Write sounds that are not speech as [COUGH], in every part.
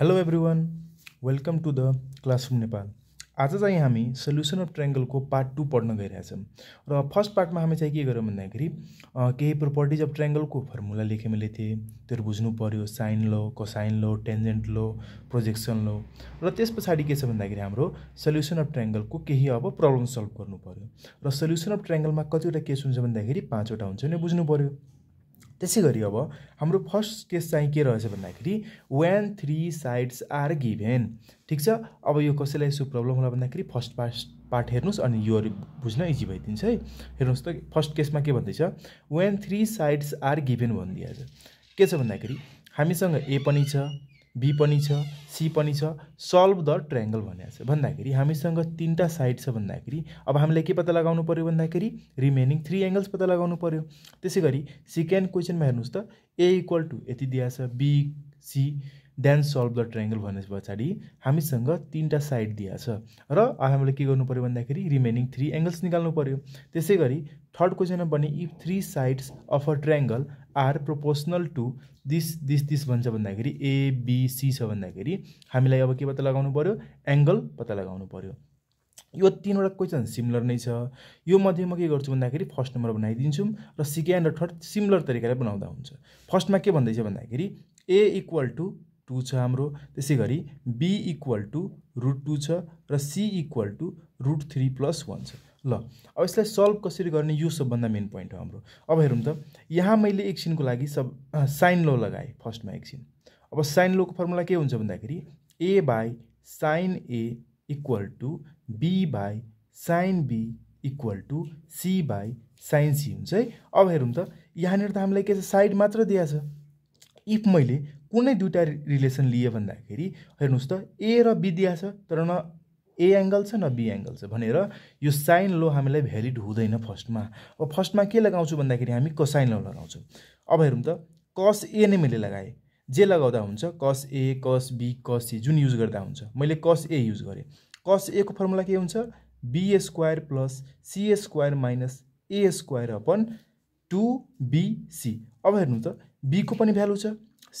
hello everyone welcome to the classroom Nepal आज चाहिँ हामी सल्युसन अफ ट्राइङ्गलको पार्ट टू पढ्न गइरहेछौँ र फर्स्ट पार्टमा हामी चाहिँ के गऱ्यौँ भन्दाखेरि केही प्रोपर्टिज अफ ट्राइङ्गलको फर्मुला लेखेँ मैले थिएँ त्यो बुझ्नु पऱ्यो sine law cosine law tangent law projection law र त्यस पछाडि के छ भन्दाखेरि हाम्रो सल्युसन अफ ट्राइङ्गलको केही अब प्रब्लम सल्भ गर्नु पऱ्यो र सल्युसन अफ ट्राइङ्गलमा कतिवटा केस हुन्छ भन्दाखेरि पाँचवटा हुन्छ भने बुझ्नु पऱ्यो त्यसै गरी अब हाम्रो फर्स्ट केस चाहिँ के रहेछ भन्दाखेरि when three sides are given ठिक छ अब यो कसैलाई यसो प्रब्लम होला भन्दाखेरि फर्स्ट पार्ट पार्ट हेर्नुहोस् अनि योहरू बुझ्न इजी भइदिन्छ है हेर्नुहोस् त फर्स्ट केसमा के भन्दैछ when three sides are given भनिदिइहाल्छ के छ भन्दाखेरि हामीसँग ए पनि छ बी पनि छ सी पनि छ सल्भ द ट्रायङ्गल भनेको छ भन्दाखेरि हामीसँग तिनवटा साइड छ भन्दाखेरि अब हामीलाई के पत्ता लगाउनु पऱ्यो भन्दाखेरि रिमेनिङ थ्री एङ्गल्स पत्ता लगाउनु पऱ्यो त्यसै गरी सेकेन्ड क्वेसनमा हेर्नुहोस् त ए इक्वल टु यति दिएछ B C then solve the triangle भने पछाडि हामीसँग तिनवटा साइड दिएको छ र हामीले के गर्नु पऱ्यो भन्दाखेरि रिमेनिङ थ्री एङ्गल्स निकाल्नु पऱ्यो त्यसै गरी थर्ड क्वेसनमा पनि if three sides of a triangle are proportional to this this this भन्छ भन्दाखेरि एबिसी छ भन्दाखेरि हामीलाई अब के पत्ता लगाउनु पऱ्यो एङ्गल पत्ता लगाउनु पऱ्यो यो तिनवटा क्वेसन सिमिलर नै छ यो मध्ये म के गर्छु भन्दाखेरि फर्स्ट नम्बर बनाइदिन्छौँ र सेकेन्ड र थर्ड सिमिलर तरिकाले बनाउँदा हुन्छ फर्स्टमा के भन्दैछ भन्दाखेरि ए इक्वल टु टू छ हाम्रो त्यसै गरी B equal to root two छ र C equal to root three plus one छ ल अब यसलाई सल्भ कसरी गर्ने यो सबभन्दा मेन पोइन्ट हो हाम्रो अब हेरौँ त यहाँ मैले एकछिनको लागि सब साइन लो लगाएँ फर्स्टमा एकछिन अब साइन लोको फर्मुला के हुन्छ भन्दाखेरि ए by sine A equal to be by sine be equal to C by sine C हुन्छ है अब हेरौँ त यहाँनिर त हामीलाई के छ साइड मात्र दिया छ इफ मैले कुनै दुइटा रिलेसन लिएँ भन्दाखेरि हेर्नुहोस् त ए र बी दिया छ तर न ए एङ्गल छ न बी एङ्गल छ भनेर यो साइन लो हामीलाई भ्यालिड हुँदैन फर्स्टमा अब फर्स्टमा के लगाउँछु भन्दाखेरि हामी कसाइन लो लगाउँछौँ अब हेरौँ त कस ए नै मैले लगाएँ जे लगाउँदा हुन्छ कस ए कस बी कस सी जुन युज गर्दा हुन्छ मैले कस ए युज गरेँ कस ए को फर्मुला के हुन्छ B square plus C square minus A square upon two BC अब हेर्नु त बीको पनि भ्यालु छ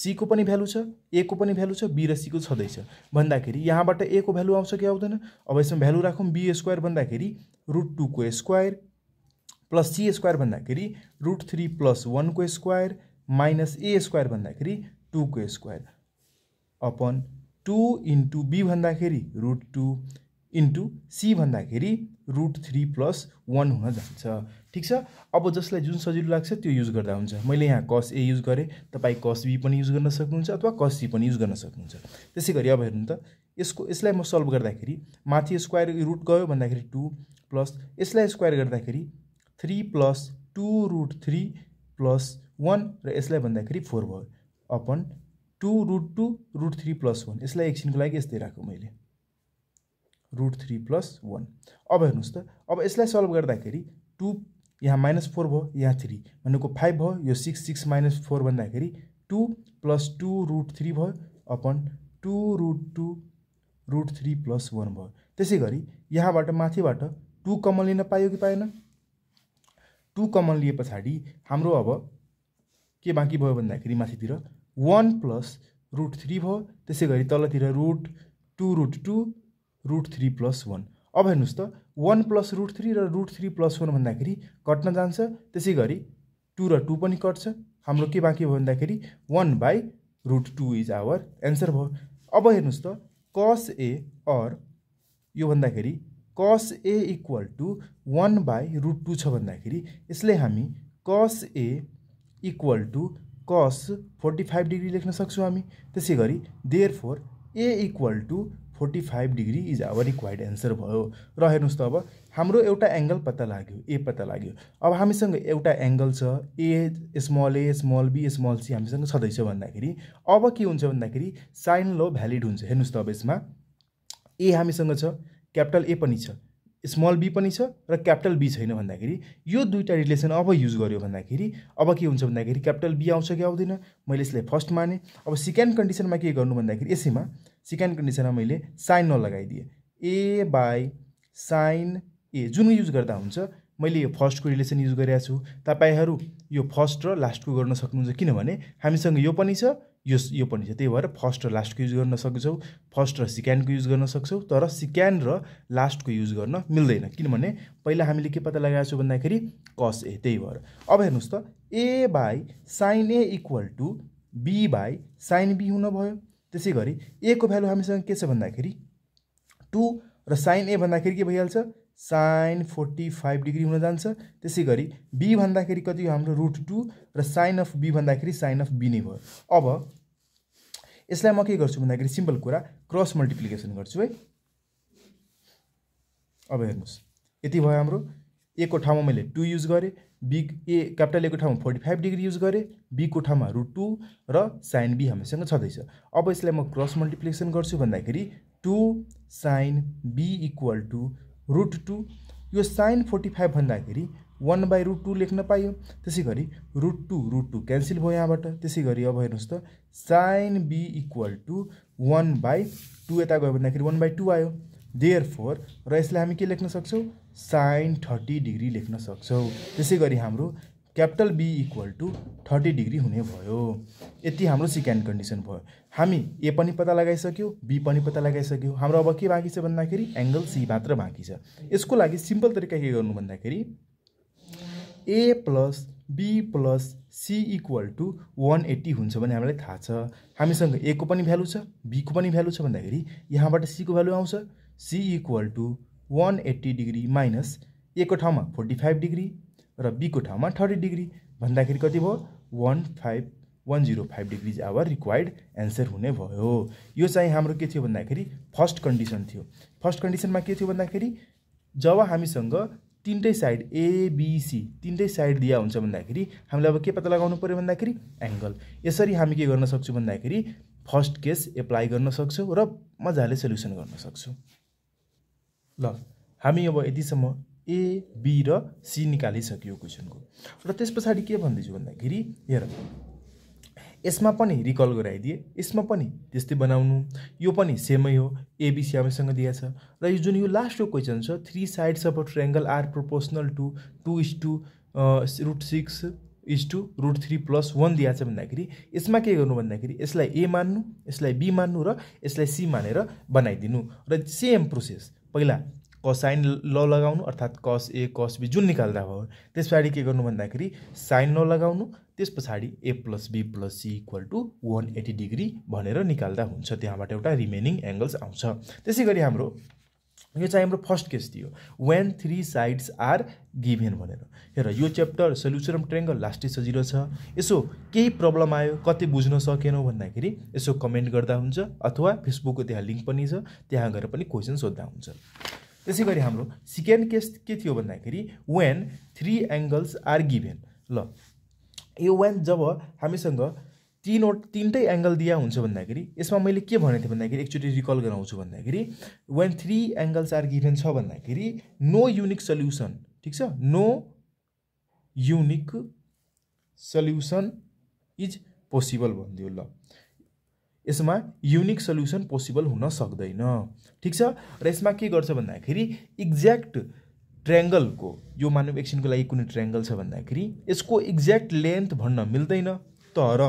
सीको पनि भ्यालु छ एको पनि भ्यालु छ बी र सीको छँदैछ भन्दाखेरि यहाँबाट एको भ्यालु आउँछ कि आउँदैन अब यसमा भ्यालु राखौँ बी स्क्वायर भन्दाखेरि रुट टूको स्क्वायर प्लस सी स्क्वायर भन्दाखेरि रुट थ्री प्लस वानको स्क्वायर माइनस ए स्क्वायर भन्दाखेरि टूको square upon two into B भन्दाखेरि रुट टू इन्टु सी भन्दाखेरि रुट थ्री प्लस वान हुन जान्छ ठिक छ अब जसलाई जुन सजिलो लाग्छ त्यो युज गर्दा हुन्छ मैले यहाँ कस ए युज गरेँ तपाईँ कस बी पनि युज गर्न सक्नुहुन्छ अथवा कस सी पनि युज गर्न सक्नुहुन्छ त्यसै गरी अब हेर्नु त यसको यसलाई म सल्भ गर्दाखेरि माथि स्क्वायर रुट गयो भन्दाखेरि टू प्लस यसलाई स्क्वायर गर्दाखेरि three plus two root three plus one र यसलाई भन्दाखेरि फोर भयो upon two root two root three plus one यसलाई एकछिनको लागि यस्तै राखेँ मैले रुट थ्री प्लस वान अब हेर्नुहोस् त अब यसलाई सल्भ गर्दाखेरि टु यहाँ माइनस फोर भयो यहाँ थ्री भनेको फाइभ भयो यो सिक्स सिक्स माइनस फोर भन्दाखेरि two plus two root three भयो upon two root two root three plus one भयो त्यसै गरी यहाँबाट माथिबाट टु कमन लिन पायो कि पाएन टु कमन लिए पछाडि हाम्रो अब के बाँकी भयो भन्दाखेरि माथितिर वान प्लस रुट थ्री भयो त्यसै गरी तलतिर root two root two root three plus one अब हेर्नुहोस् त वान प्लस रुट थ्री र रुट थ्री प्लस वान भन्दाखेरि कट्न जान्छ त्यसै गरी टू र टू पनि कट्छ हाम्रो के बाँकी भयो भन्दाखेरि one by root two is our answer भयो अब हेर्नुहोस् त कस ए अर यो भन्दाखेरि cos A equal to one by root two छ भन्दाखेरि यसले हामी cos A equal to cos forty five degree लेख्न सक्छौँ हामी त्यसै गरी therefore A equal to forty five degree is our required answer भयो र हेर्नुहोस् त अब हाम्रो एउटा एङ्गल पत्ता लाग्यो ए पत्ता लाग्यो अब हामीसँग एउटा एङ्गल छ A small A small B small C हामीसँग छँदैछ भन्दाखेरि अब के हुन्छ भन्दाखेरि साइन लो भ्यालिड हुन्छ हेर्नुहोस् त अब यसमा ए हामीसँग छ क्यापिटल ए पनि छ स्मल बी पनि छ र क्यापिटल बी छैन भन्दाखेरि यो दुईवटा रिलेसन अब युज गर्यो भन्दाखेरि अब के हुन्छ भन्दाखेरि क्यापिटल बी आउँछ कि आउँदैन मैले यसलाई फर्स्ट माने अब सेकेन्ड कन्डिसनमा के गर्नु भन्दाखेरि यसैमा सेकेन्ड कन्डिसनमा मैले साइन नलगाइदिएँ ए बाई साइन ए जुन युज गर्दा हुन्छ मैले यो फर्स्टको रिलेसन युज गरेको छु तपाईँहरू यो फर्स्ट र लास्टको गर्न सक्नुहुन्छ किनभने हामीसँग यो पनि छ यो यो पनि छ त्यही भएर फर्स्ट र लास्टको युज गर्न सक्छौँ फर्स्ट र सिक्यान्डको युज गर्न सक्छौँ तर सिक्यान्ड र लास्टको युज गर्न मिल्दैन किनभने पहिला हामीले के पत्ता लगाएको छौँ भन्दाखेरि कस ए त्यही भएर अब हेर्नुहोस् त A by sine A equal to be by sine B हुन भयो त्यसै गरी एको भ्यालु हामीसँग के छ भन्दाखेरि टु र साइन ए भन्दाखेरि के भइहाल्छ साइन फोर्टी फाइभ डिग्री हुन जान्छ त्यसै गरी बी भन्दाखेरि कति हो हाम्रो रुट टू र साइन अफ बी भन्दाखेरि साइन अफ बी नै भयो अब यसलाई म के गर्छु भन्दाखेरि सिम्पल कुरा क्रस मल्टिप्लिकेसन गर्छु है अब हेर्नुहोस् यति भयो हाम्रो एकको ठाउँमा मैले टु युज गरेँ बिग ए क्यापिटल एको ठाउँमा फोर्टी फाइभ डिग्री युज गरेँ बीको ठाउँमा रुट टू र साइन बी हामीसँग छँदैछ अब यसलाई म क्रस मल्टिप्लिकेसन गर्छु भन्दाखेरि two sine be equal to root two यो साइन फोर्टी फाइभ भन्दाखेरि वान बाई रुट टू लेख्न पाइयो त्यसै गरी root two root two cancel भयो यहाँबाट त्यसै गरी अब हेर्नुहोस् त sine be equal to one by two यता गयो भन्दाखेरि वान बाई टू आयो देयर फोर र यसलाई हामी के लेख्न सक्छौँ साइन थर्टी डिग्री लेख्न सक्छौँ त्यसै गरी हाम्रो capital B equal to thirty degree हुने भयो यति हाम्रो सिकेन्ड कन्डिसन भयो हामी ए पनि पत्ता लगाइसक्यौँ बी पनि पत्ता लगाइसक्यौँ हाम्रो अब के बाँकी छ भन्दाखेरि एङ्गल सी मात्र बाँकी छ यसको लागि सिम्पल तरिका के गर्नु भन्दाखेरि ए plus be plus C equal to one eighty हुन्छ भने हामीलाई थाहा छ हामीसँग ए को पनि भ्यालु छ बीको पनि भ्यालु छ भन्दाखेरि यहाँबाट सीको भ्यालु आउँछ C equal to one eighty degree minus एको ठाउँमा फोर्टी फाइभ डिग्री र बीको ठाउँमा थर्टी डिग्री भन्दाखेरि कति भयो one five one zero five degrees our required answer हुने भयो यो चाहिँ हाम्रो के थियो भन्दाखेरि फर्स्ट कन्डिसन थियो फर्स्ट कन्डिसनमा के थियो भन्दाखेरि जब हामीसँग तिनटै साइड एबिसी तिनटै साइड दिया हुन्छ भन्दाखेरि हामीलाई अब के पत्ता लगाउनु पऱ्यो भन्दाखेरि एङ्गल यसरी हामी के गर्न सक्छौँ भन्दाखेरि फर्स्ट केस एप्लाई गर्न सक्छौँ र मजाले सेल्युसन गर्न सक्छौँ ल हामी अब यतिसम्म ए बी र सी निकालिसक्यो क्वेसनको र त्यस पछाडि के भन्दैछु भन्दाखेरि हेर यसमा पनि रिकल गराइदिए यसमा पनि त्यस्तै बनाउनु यो पनि सेमै हो एबिसी हामीसँग दिएछ र यो जुन यो लास्टको क्वेसन छ three sides of a triangle are proportional to two is to root six is to root three plus one दिएछ भन्दाखेरि यसमा के गर्नु भन्दाखेरि यसलाई ए मान्नु यसलाई बी मान्नु र यसलाई सी मानेर बनाइदिनु र सेम प्रोसेस पहिला कसाइन ल लगाउनु अर्थात् कस ए कस बी जुन निकाल्दा भयो त्यस पछाडि के गर्नु भन्दाखेरि साइन ल लगाउनु त्यस पछाडि A plus be plus C equal to one eighty degree भनेर निकाल्दा हुन्छ त्यहाँबाट एउटा रिमेनिङ एङ्गल्स आउँछ त्यसै गरी हाम्रो यो चाहिँ हाम्रो फर्स्ट केस थियो when three sides are given भनेर हेर यो च्याप्टर सल्युसन अफ ट्रेङ्गल लास्टै सजिलो छ यसो केही प्रब्लम आयो कति बुझ्न सकेनौँ भन्दाखेरि यसो कमेन्ट गर्दा हुन्छ अथवा फेसबुकको त्यहाँ लिङ्क पनि छ त्यहाँ गएर पनि क्वेसन सोद्धा हुन्छ त्यसै गरी हाम्रो सेकेन्ड केस के थियो भन्दाखेरि when three angles are given ल यो वेन जब हामीसँग तिनवटा तिनटै एङ्गल दिया हुन्छ भन्दाखेरि यसमा मैले के भनेको थिएँ भन्दाखेरि एकचोटि रिकल गराउँछु भन्दाखेरि when three angles are given छ भन्दाखेरि नो युनिक सल्युसन ठिक छ no unique solution is possible भनिदियो ल यसमा युनिक सल्युसन पोसिबल हुन सक्दैन ठिक छ र यसमा के गर्छ भन्दाखेरि इक्ज्याक्ट ट्रेङ्गलको यो मानव एकछिनको लागि कुनै ट्रेङ्गल छ भन्दाखेरि यसको एक्ज्याक्ट लेन्थ भन्न मिल्दैन तर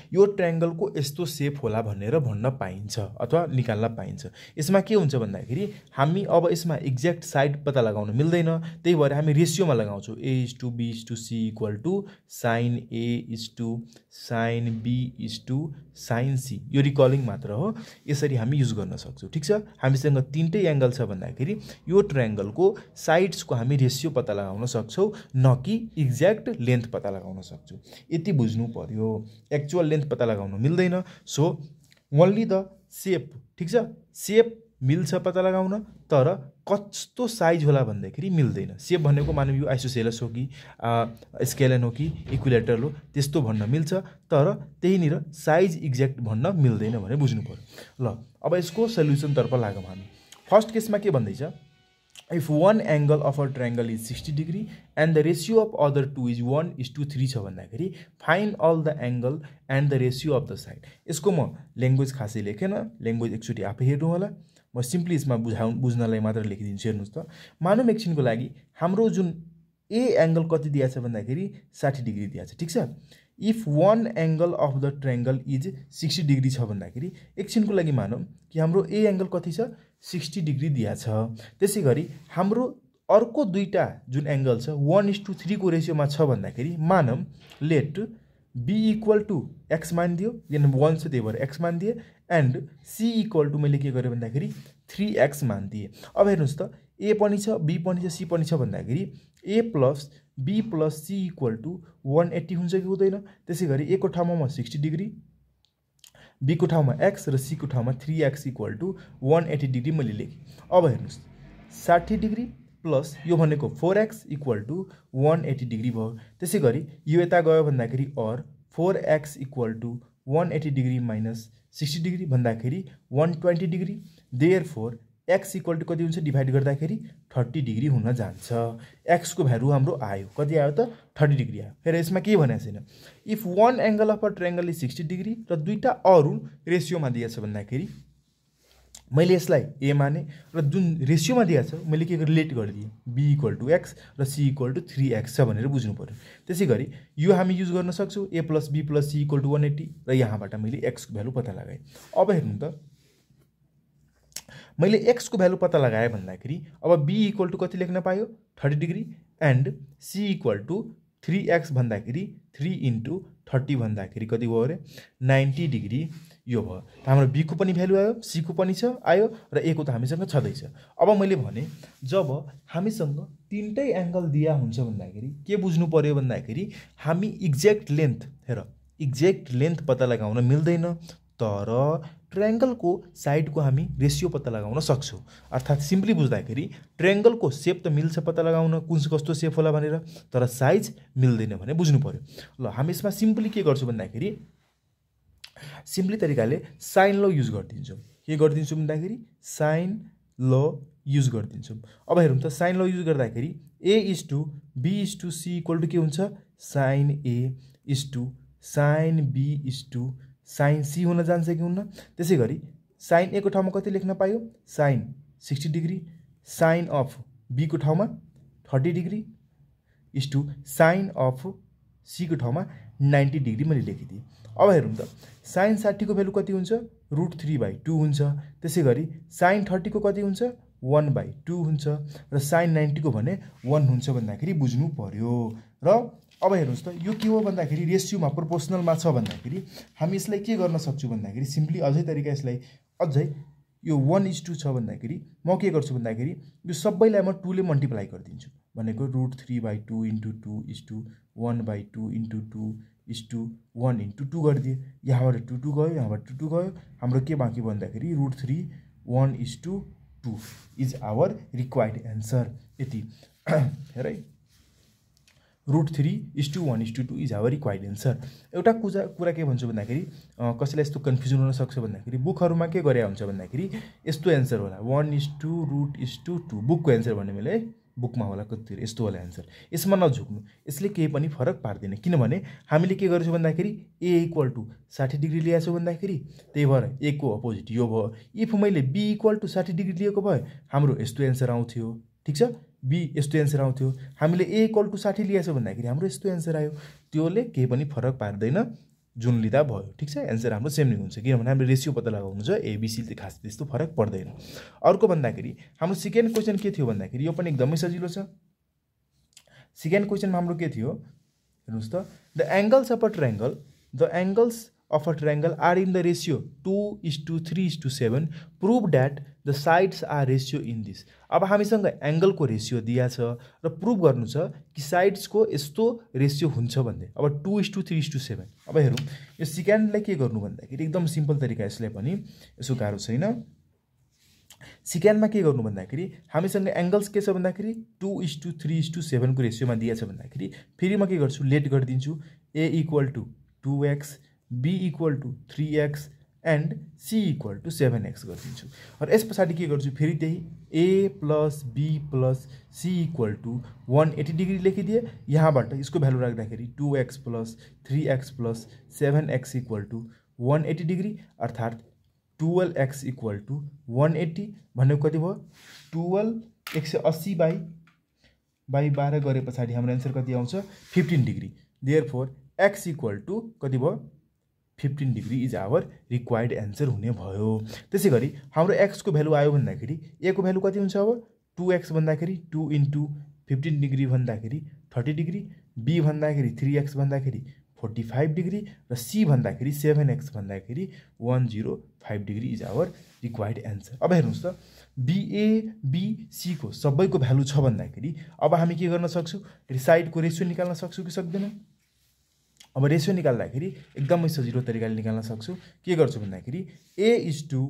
यो ट्रायङ्गलको यस्तो सेप होला भनेर भन्न पाइन्छ अथवा निकाल्न पाइन्छ यसमा के हुन्छ भन्दाखेरि हामी अब यसमा एक्ज्याक्ट साइड पत्ता लगाउन मिल्दैन त्यही भएर हामी रेसियोमा लगाउँछौँ A is to B is to C equal to sine A is to sine be is to sine C यो रिकलिङ मात्र हो यसरी हामी युज गर्न सक्छौँ ठिक छ हामीसँग तिनटै एङ्गल छ भन्दाखेरि यो ट्रायङ्गलको साइड्सको हामी रेसियो पत्ता लगाउन सक्छौँ न कि एक्ज्याक्ट लेन्थ पत्ता लगाउन सक्छौँ यति बुझ्नु पऱ्यो एक्चुअल लेन्थ लेन्थ पत्ता लगाउनु मिल्दैन सो ओन्ली द सेप ठिक छ सेप मिल्छ पत्ता लगाउन तर कस्तो साइज होला भन्दाखेरि मिल्दैन सेप भनेको मानव यो आइसोसेलस हो कि स्केलन हो कि इक्विलेटर हो त्यस्तो भन्न मिल्छ तर त्यहीँनिर साइज इक्ज्याक्ट भन्न मिल्दैन भनेर बुझ्नु पऱ्यो ल अब यसको सल्युसनतर्फ लागौँ हामी फर्स्ट केसमा के भन्दैछ if one angle of a triangle is sixty degree and the ratio of other two is one is to three छ भन्दाखेरि fine all the angle and the ratio of the side यसको म language खासै लेखेन language एकचोटि आफै हेर्नु होला म सिम्पली यसमा बुझाउ बुझ्नलाई मात्र लेखिदिन्छु हेर्नुहोस् त मानौँ एकछिनको लागि हाम्रो जुन ए एङ्गल कति दिएछ भन्दाखेरि साठी डिग्री दिएछ ठिक छ if one angle of the triangle is sixty degree छ भन्दाखेरि एकछिनको लागि मानौँ कि हाम्रो ए एङ्गल कति छ सिक्सटी डिग्री दिया छ त्यसै गरी हाम्रो अर्को दुईवटा जुन एङ्गल छ वान इज टू थ्रीको रेसियोमा छ भन्दाखेरि मानम let B equal to x मानिदियो यहाँ वान छ त्यही भएर एक्स मानिदिएँ एन्ड सी इक्वल टु मैले के गरेँ भन्दाखेरि थ्री एक्स मानिदिएँ अब हेर्नुहोस् त ए पनि छ बी पनि छ सी पनि छ भन्दाखेरि ए plus be plus C equal to one eighty हुन्छ कि हुँदैन त्यसै गरी एकको ठाउँमा म सिक्सटी डिग्री बी को ठाव में एक्स र ठाव में three x equal to one eighty degree मैं लेख अब हेन साठी डिग्री प्लस ये four x equal to one eighty degree भेसगरी त्यसै गरी यो भादा गयो अर four x equal to one eighty degree minus sixty degree भादा खेल one twenty degree there four x equal to कति हुन्छ डिभाइड गर्दाखेरि थर्टी डिग्री हुन जान्छ एक्सको भ्यालु हाम्रो आयो कति आयो त थर्टी डिग्री आयो फेरि यसमा केही भनेको छैन if one angle of a triangle is sixty degree र दुईवटा अरू रेसियोमा दिएछ भन्दाखेरि मैले यसलाई ए माने र जुन रेसियोमा दिएको छ मैले के रिलेट गरिदिएँ बी इक्वल टु एक्स र C equal to three x छ भनेर बुझ्नु पऱ्यो त्यसै गरी यो हामी युज गर्न सक्छौँ A plus be plus C equal to one eighty र यहाँबाट मैले एक्सको भ्यालु पत्ता लगाएँ अब हेर्नु त मैले एक्सको भ्यालु पत्ता लगाएँ भन्दाखेरि अब बी इक्वल टु कति लेख्न पायो thirty degree and C equal to three x भन्दाखेरि थ्री इन्टु थर्टी भन्दाखेरि कति भयो अरे नाइन्टी डिग्री यो भयो त हाम्रो बीको पनि भ्यालु आयो सीको पनि छ आयो र एको त हामीसँग छँदैछ अब मैले भने जब हामीसँग तिनटै एङ्गल दिया हुन्छ भन्दाखेरि के बुझ्नु पऱ्यो भन्दाखेरि हामी इक्ज्याक्ट लेन्थ हेर इक्ज्याक्ट लेन्थ पत्ता लगाउन मिल्दैन तर ट्रायङ्गलको साइडको हामी रेसियो पत्ता लगाउन सक्छौँ अर्थात् सिम्पली बुझ्दाखेरि ट्रायङ्गलको सेप त मिल्छ पत्ता लगाउन कुन कस्तो सेप होला भनेर तर साइज मिल्दैन भने बुझ्नु पऱ्यो ल हामी यसमा सिम्पली के गर्छौँ भन्दाखेरि सिम्पली तरिकाले साइन ल युज गरिदिन्छौँ के गरिदिन्छौँ भन्दाखेरि साइन ल युज गरिदिन्छौँ अब हेरौँ त साइन ल युज गर्दाखेरि A is to be is to C equal to के हुन्छ sine A is to sine be is to sine C हुन जान्छ कि हुन्न त्यसै गरी साइन एको ठाउँमा कति लेख्न पायो sine sixty degree sine of बीको ठाउँमा thirty degree is to sine of सीको ठाउँमा नाइन्टी डिग्री मैले लेखिदिएँ अब हेरौँ त साइन साठीको भेल्यु कति हुन्छ रुट थ्री बाई टू हुन्छ त्यसै गरी साइन थर्टीको कति हुन्छ वान बाई टू हुन्छ र साइन नाइन्टीको भने वान हुन्छ भन्दाखेरि बुझ्नु पऱ्यो र अब हेर्नुहोस् त यो के हो भन्दाखेरि रेसियोमा प्रोपोर्सनलमा छ भन्दाखेरि हामी यसलाई के गर्न सक्छु भन्दाखेरि सिम्पली अझै तरिका यसलाई अझै यो वान इज टू छ भन्दाखेरि म के गर्छु भन्दाखेरि यो सबैलाई म टूले मल्टिप्लाई गरिदिन्छु भनेको root three by two into two is two one by two into two is two one into two गरिदिएँ यहाँबाट टू टू गयो यहाँबाट टू टू गयो हाम्रो के बाँकी भन्दाखेरि root three one is two two is our required answer यति [COUGHS] हेर है root three is two one is two two is our required answer एउटा कुजा कुरा के भन्छु भन्दाखेरि कसैलाई यस्तो कन्फ्युजन हुनसक्छ भन्दाखेरि बुकहरूमा के गरे हुन्छ भन्दाखेरि यस्तो एन्सर होला one is to root is two two बुकको एन्सर भन्ने मैले बुकमा होला कति यस्तो होला एन्सर यसमा नझुक्नु यसले केही पनि फरक पार्दैन किनभने हामीले के गर्छौँ भन्दाखेरि ए इक्वल टू साठी डिग्री छु भन्दाखेरि त्यही भएर एको अपोजिट यो भयो इफ मैले बी इक्वल टु साठी डिग्री लिएको भए हाम्रो यस्तो एन्सर आउँथ्यो ठिक छ बी यस्तो एन्सर आउँथ्यो हामीले ए इक्वल टु साठी लिएछ भन्दाखेरि हाम्रो यस्तो एन्सर आयो त्यसले केही पनि फरक पार्दैन जुन लिँदा भयो ठिक छ एन्सर हाम्रो सेम नै हुन्छ किनभने हामीले रेसियो पत्ता लगाउनु छ एबिसी खास त्यस्तो फरक पर्दैन अर्को भन्दाखेरि हाम्रो सेकेन्ड क्वेसन के थियो भन्दाखेरि यो पनि एकदमै सजिलो छ सेकेन्ड क्वेसनमा हाम्रो के थियो हेर्नुहोस् त the angles of a triangle the angles of a triangle are in the ratio 2 is to 3 is to 7 prove that the sides are ratio in this अब हामीसँग एङ्गलको रेसियो दिया छ र प्रुभ गर्नु छ कि साइड्सको यस्तो रेसियो हुन्छ भन्दै अब two is to three is to seven अब हेरौँ यो सिक्यान्डलाई के गर्नु भन्दाखेरि एकदम सिम्पल तरिका यसलाई पनि यसो गाह्रो छैन सिक्यान्डमा के गर्नु भन्दाखेरि हामीसँग एङ्गल्स के छ भन्दाखेरि two is to three is to सेभेनको रेसियोमा दिएछ भन्दाखेरि फेरि म के गर्छु लेट गरिदिन्छु a equal to two x b equal to three x and C equal to seven x गरिदिन्छु र यस पछाडि के गर्छु फेरि त्यही a plus be plus C equal to one eighty degree लेखिदिएँ यहाँबाट यसको भ्यालु राख्दाखेरि two x plus three x plus seven x equal to one eighty degree अर्थात् twelve x equal to one eighty भनेको कति भयो टुवेल्भ एक सय अस्सी बाई बाई बाह्र गरे पछाडि हाम्रो एन्सर कति आउँछ fifteen degree there four x equal to कति भयो fifteen degree is our required answer हुने भयो त्यसै गरी हाम्रो एक्सको भ्यालु आयो भन्दाखेरि ए को भ्यालु कति हुन्छ अब टु एक्स भन्दाखेरि टु इन्टु फिफ्टिन डिग्री भन्दाखेरि थर्टी डिग्री बी भन्दाखेरि थ्री एक्स भन्दाखेरि फोर्टी फाइभ डिग्री र सी भन्दाखेरि सेभेन एक्स भन्दाखेरि one zero five degree is our required answer अब हेर्नुहोस् त बिए बिसीको सबैको भ्यालु छ भन्दाखेरि अब हामी के गर्न सक्छौँ साइडको रेसियो निकाल्न सक्छौँ कि सक्दैनौँ अब रेसियो निकाल्दाखेरि एकदमै सजिलो तरिकाले निकाल्न सक्छु के गर्छु भन्दाखेरि a is to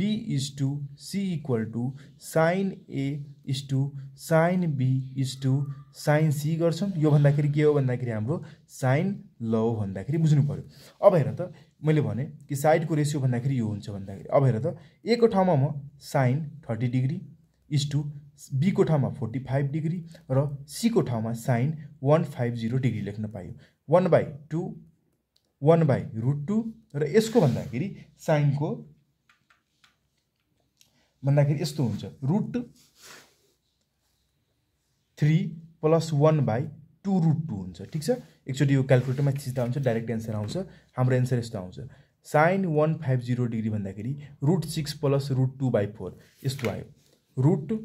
be is to C equal to sine A is to sine be is to sine c गर्छौँ यो भन्दाखेरि के हो भन्दाखेरि हाम्रो साइन ल भन्दाखेरि बुझ्नु पऱ्यो अब हेर त मैले भने कि साइडको रेसियो भन्दाखेरि यो हुन्छ भन्दाखेरि अब हेर त एको ठाउँमा म sine thirty degree is to बीको ठाउँमा फोर्टी फाइभ डिग्री र सीको ठाउँमा sine one five zero degree लेख्न पायो one by two one by root two र यसको भन्दाखेरि साइनको भन्दाखेरि यस्तो हुन्छ root three plus one by two root two हुन्छ ठिक छ एकचोटि यो क्यालकुलेटरमा थिच्दा हुन्छ डाइरेक्ट एन्सर आउँछ हाम्रो एन्सर यस्तो आउँछ sine one five zero degree भन्दाखेरि root six plus root two by four यस्तो आयो root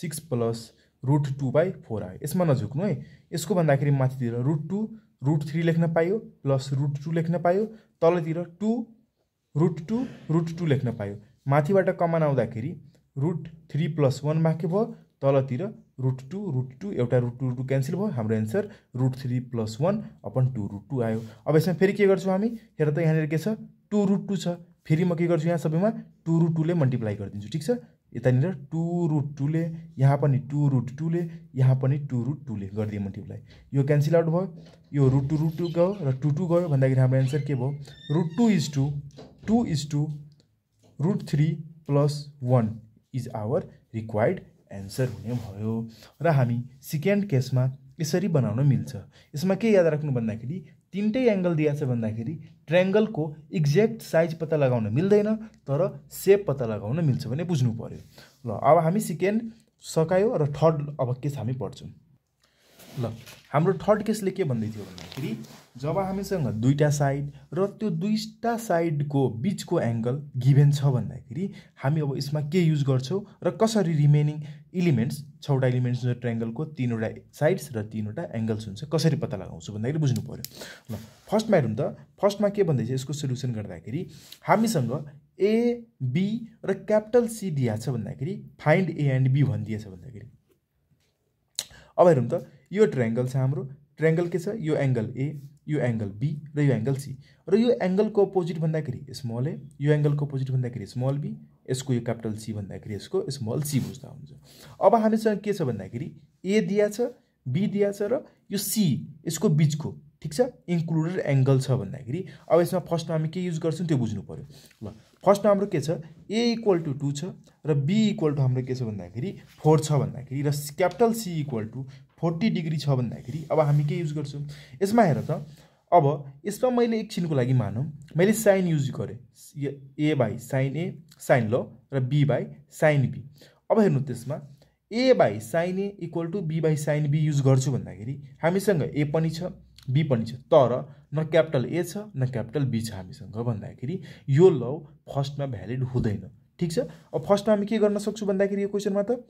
six plus root two by four आयो यसमा नझुक्नु है यसको भन्दाखेरि माथितिर रुट टू रुट थ्री लेख्न पायो प्लस रुट टू लेख्न पायो तलतिर two root two root two लेख्न पायो माथिबाट कमान आउँदाखेरि रुट थ्री प्लस वान बाँकी भयो तलतिर रुट टू रुट टू एउटा root two root two cancel भयो हाम्रो answer root three plus one upon two root two आयो अब यसमा फेरि के गर्छौँ हामी हेर त यहाँनिर के छ टू रुट टू छ फेरि म के गर्छु यहाँ सबैमा टू रुट टूले मल्टिप्लाई गरिदिन्छु ठिक छ यतानिर टु रुट टूले यहाँ पनि टु रुट टूले यहाँ पनि टु रुट टूले गरिदियो मल्टिप्लाई यो क्यान्सल आउट भयो यो रुट टू रुट टू गयो र टु टू गयो भन्दाखेरि हाम्रो एन्सर के भयो root two is to two is to root three plus one is our required answer हुने भयो र हामी सेकेन्ड केसमा यसरी बनाउन मिल्छ यसमा के याद राख्नु भन्दाखेरि तिनटै एङ्गल दिएको छ भन्दाखेरि ट्रेङ्गलको एक्ज्याक्ट साइज पत्ता लगाउन मिल्दैन तर सेप पत्ता लगाउन मिल्छ भने बुझ्नु पऱ्यो ल अब हामी सेकेन्ड सकायो र थर्ड अब केस हामी पढ्छौँ ल हाम्रो थर्ड केसले के भन्दै थियो भन्दाखेरि जब हामीसँग दुईवटा साइड र त्यो दुईवटा साइडको बिचको एङ्गल गिभेन छ भन्दाखेरि हामी अब यसमा के युज गर्छौँ र कसरी रिमेनिङ इलिमेन्ट्स छवटा इलिमेन्ट्स हुन्छ ट्राइङ्गलको तिनवटा साइड्स र तिनवटा एङ्गल्स हुन्छ कसरी पत्ता लगाउँछु भन्दाखेरि बुझ्नु पऱ्यो ल फर्स्टमा हेरौँ त फर्स्टमा के भन्दैछ यसको सोल्युसन गर्दाखेरि हामीसँग ए बी र क्यापिटल सी दिया छ भन्दाखेरि फाइन्ड ए एन्ड बी भनिदिएछ भन्दाखेरि अब हेरौँ त यो ट्राइङ्गल छ हाम्रो ट्राइङ्गल के छ यो एङ्गल ए यो एङ्गल बी र यो एङ्गल सी र यो एङ्गलको अपोजिट भन्दाखेरि स्मल ए यो एङ्गलको अपोजिट भन्दाखेरि स्मल बी यसको यो क्यापिटल सी भन्दाखेरि यसको स्मल सी बुझ्दा हुन्छ अब हामीसँग के छ भन्दाखेरि ए दिया छ बी दिया छ र यो सी यसको बिचको ठिक छ इन्क्लुडेड एङ्गल छ भन्दाखेरि अब यसमा फर्स्टमा हामी के युज गर्छौँ त्यो बुझ्नु पऱ्यो ल फर्स्टमा हाम्रो के छ ए इक्वल टु टू छ र बी इक्वल टु हाम्रो के छ भन्दाखेरि फोर छ भन्दाखेरि र capital C equal to forty degree छ भन्दाखेरि अब हामी के युज गर्छौँ यसमा हेर त अब यसमा मैले एकछिनको लागि मानौँ मैले साइन युज गरेँ a by sine a sine ल र बी बाई साइन बी अब हेर्नु त्यसमा a by sine A equal to be by sine b use गर्छु भन्दाखेरि हामीसँग ए पनि छ बी पनि छ तर न क्यापिटल ए छ न क्यापिटल बी छ हामीसँग भन्दाखेरि यो ल फर्स्टमा भ्यालिड हुँदैन ठिक छ अब फर्स्टमा हामी के गर्न सक्छौँ भन्दाखेरि यो क्वेसनमा त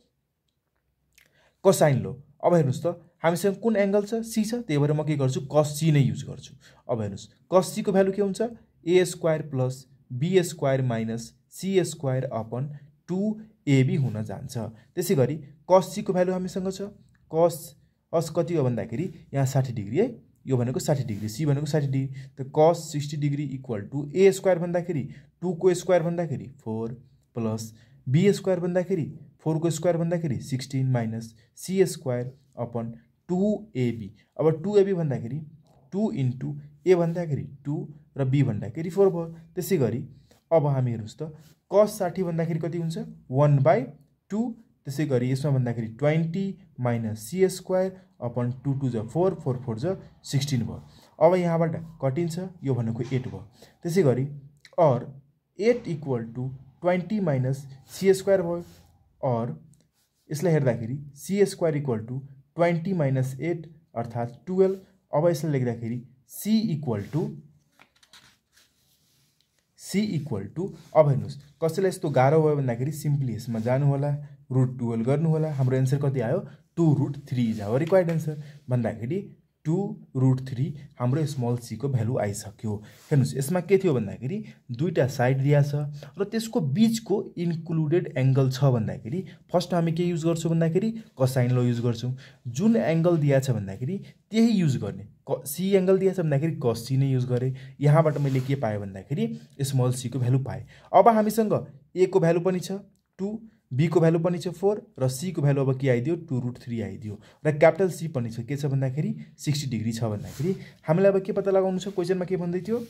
कसाइन लो अब हेर्नुहोस् त हामीसँग कुन एङ्गल छ सी छ त्यही भएर म के गर्छु कस सी नै युज गर्छु अब हेर्नुहोस् कस सीको भ्यालु के हुन्छ a square plus b square minus c square upon two ab हुन जान्छ त्यसै गरी कस सीको भ्यालु हामीसँग छ कस कस कति हो भन्दाखेरि यहाँ साठी डिग्री है यो भनेको साठी डिग्री सी भनेको साठी डिग्री त cos sixty degree equal to a square भन्दाखेरि टुको स्क्वायर भन्दाखेरि फोर प्लस बी स्क्वायर भन्दाखेरि फोरको स्क्वायर भन्दाखेरि sixteen minus c square upon two ab अब टु एबी भन्दाखेरि टु इन्टु ए भन्दाखेरि टु र बी भन्दाखेरि फोर भयो त्यसै गरी अब हामी हेर्नुहोस् त कस साठी भन्दाखेरि कति हुन्छ वान बाई टू त्यसै गरी यसमा भन्दाखेरि twenty minus c square upon two two ज फोर फोर फोर ज सिक्सटिन भयो अब यहाँबाट कटिन्छ यो भनेको एट भयो त्यसै गरी or eight equal to twenty minus c square भयो अर यसलाई हेर्दाखेरि c square equal to twenty minus eight अर्थात् टुवेल्भ अब यसलाई लेख्दाखेरि c equal to C equal to अब हेर्नुहोस् कसैलाई यस्तो गाह्रो भयो भन्दाखेरि सिम्पली यसमा जानु होला रुट टुवेल्भ गर्नु होला हाम्रो एन्सर कति आयो two root three is our required answer भन्दाखेरि टु रुट थ्री हाम्रो स्मल सीको भ्यालु आइसक्यो हेर्नुहोस् यसमा के थियो भन्दाखेरि दुईवटा साइड दिया छ र त्यसको बिचको इन्क्लुडेड एङ्गल छ भन्दाखेरि फर्स्ट हामी के युज गर्छौँ भन्दाखेरि कसाइन ल युज गर्छौँ जुन एङ्गल दिया छ भन्दाखेरि त्यही युज गर्ने क सी एङ्गल दिएछ भन्दाखेरि कस सी नै युज गरेँ यहाँबाट मैले के पाएँ भन्दाखेरि स्मल सीको भ्यालु पाएँ अब हामीसँग ए को भ्यालु पनि छ टू बीको भ्यालु पनि छ फोर र सीको भ्यालु अब के आइदियो टु रुट थ्री आइदियो र क्यापिटल सी पनि छ के छ भन्दाखेरि सिक्सटी डिग्री छ भन्दाखेरि हामीलाई अब के पत्ता लगाउनु छ क्वेसनमा के भन्दै थियो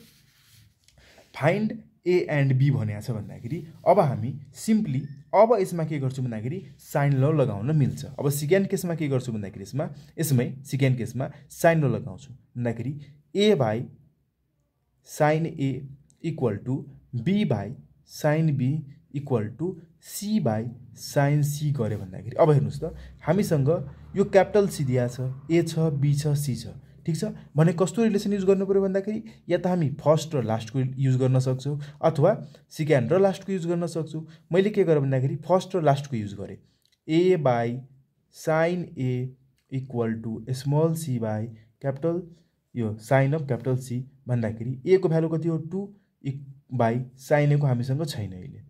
फाइन्ड ए एन्ड बी भनेको छ भन्दाखेरि अब हामी सिम्पली अब यसमा के गर्छौँ भन्दाखेरि साइन ल लगाउन मिल्छ अब सिकेन्ड केसमा के गर्छु भन्दाखेरि यसमा यसमै सिकेन्ड केसमा साइन ल लगाउँछु भन्दाखेरि ए by sine A equal to be by sine be equal to C by sine c गऱ्यो भन्दाखेरि अब हेर्नुहोस् त हामीसँग यो क्यापिटल सी दिया छ ए छ बी छ सी छ ठिक छ भने कस्तो रिलेसन युज गर्नु पऱ्यो भन्दाखेरि या त हामी फर्स्ट र लास्टको युज गर्न सक्छौँ अथवा सेकेन्ड र लास्टको युज गर्न सक्छौँ मैले के गरेँ भन्दाखेरि फर्स्ट र लास्टको युज गरेँ a by sine A equal to small c by capital यो साइन अफ क्यापिटल सी भन्दाखेरि ए को भ्यालु कति हो टु इक् बाई साइन एको हामीसँग छैन अहिले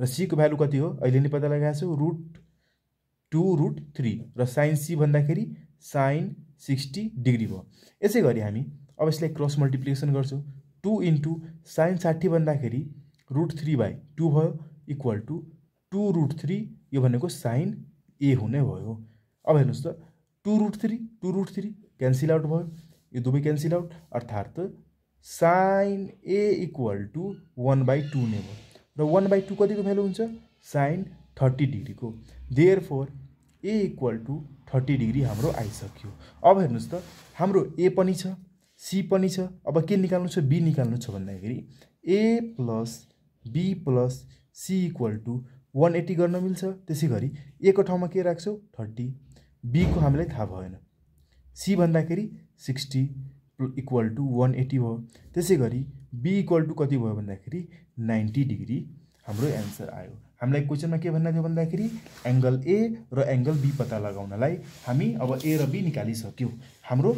र सीको भ्यालु कति हो अहिले नै पत्ता लगाएको छु रुट टू रुट थ्री र साइन सी भन्दाखेरि साइन सिक्सटी डिग्री भयो यसै गरी हामी अब यसलाई क्रस मल्टिप्लिकेसन गर्छौँ टु इन्टु साइन साठी भन्दाखेरि रुट थ्री बाई टू भयो equal to two root three यो भनेको साइन ए हुने भयो अब हेर्नुहोस् त two root three two root three cancel out भयो यो दुवै क्यान्सिल आउट अर्थात् sine A equal to one by two नै भयो र वान बाई टू कतिको भ्यालु हुन्छ साइन थर्टी डिग्रीको therefore A equal to thirty degree हाम्रो आइसक्यो अब हेर्नुहोस् त हाम्रो ए पनि छ सी पनि छ अब के निकाल्नु छ बी निकाल्नु छ भन्दाखेरि ए plus be plus C equal to one eighty गर्न मिल्छ त्यसै गरी एको ठाउँमा के राख्छौँ थर्टी बीको हामीलाई थाहा भएन सी भन्दाखेरि sixty equal to one eighty भयो त्यसै गरी बी इक्वल टु कति भयो भन्दाखेरि नाइन्टी डिग्री हाम्रो एन्सर आयो हामीलाई क्वेसनमा के भन्न थियो भन्दाखेरि एङ्गल ए र एङ्गल बी पत्ता लगाउनलाई हामी अब ए र बी निकालिसक्यौँ हाम्रो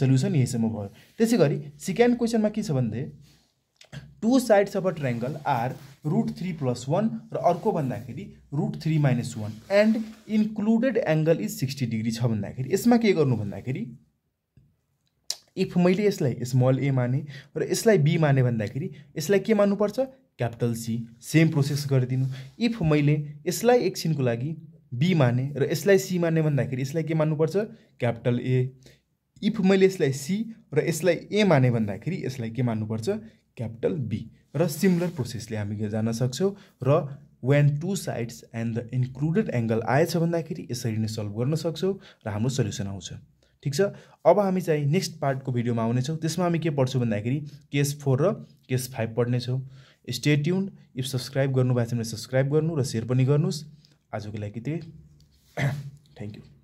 सल्युसन यहीसम्म भयो त्यसै गरी सेकेन्ड क्वेसनमा के छ भन्दै two sides of a are root three plus one र अर्को भन्दाखेरि root three minus one and included angle is sixty degree छ भन्दाखेरि यसमा के गर्नु भन्दाखेरि इफ मैले यसलाई स्मल ए माने र यसलाई बी माने भन्दाखेरि यसलाई के मान्नुपर्छ क्यापिटल सी सेम प्रोसेस गरिदिनु इफ मैले यसलाई एकछिनको लागि बी माने र यसलाई सी माने भन्दाखेरि यसलाई के मान्नुपर्छ क्यापिटल ए इफ मैले यसलाई सी र यसलाई ए माने भन्दाखेरि यसलाई के मान्नुपर्छ क्यापिटल बी र सिमिलर प्रोसेसले हामी जान सक्छौँ र when two sides and the included angle आएछ भन्दाखेरि यसरी नै सल्भ गर्न सक्छौँ र हाम्रो सल्युसन आउँछ ठिक छ अब हामी चाहिँ नेक्स्ट पार्टको भिडियोमा आउनेछौँ त्यसमा हामी के पढ्छौँ भन्दाखेरि केस फोर र केस फाइभ पढ्नेछौँ स्टे ट्युन इफ सब्सक्राइब गर्नुभएको छ भने सब्सक्राइब गर्नु र सेयर पनि गर्नुहोस् आजको लागि त्यही थ्याङ्क [CLEARS THROAT] यू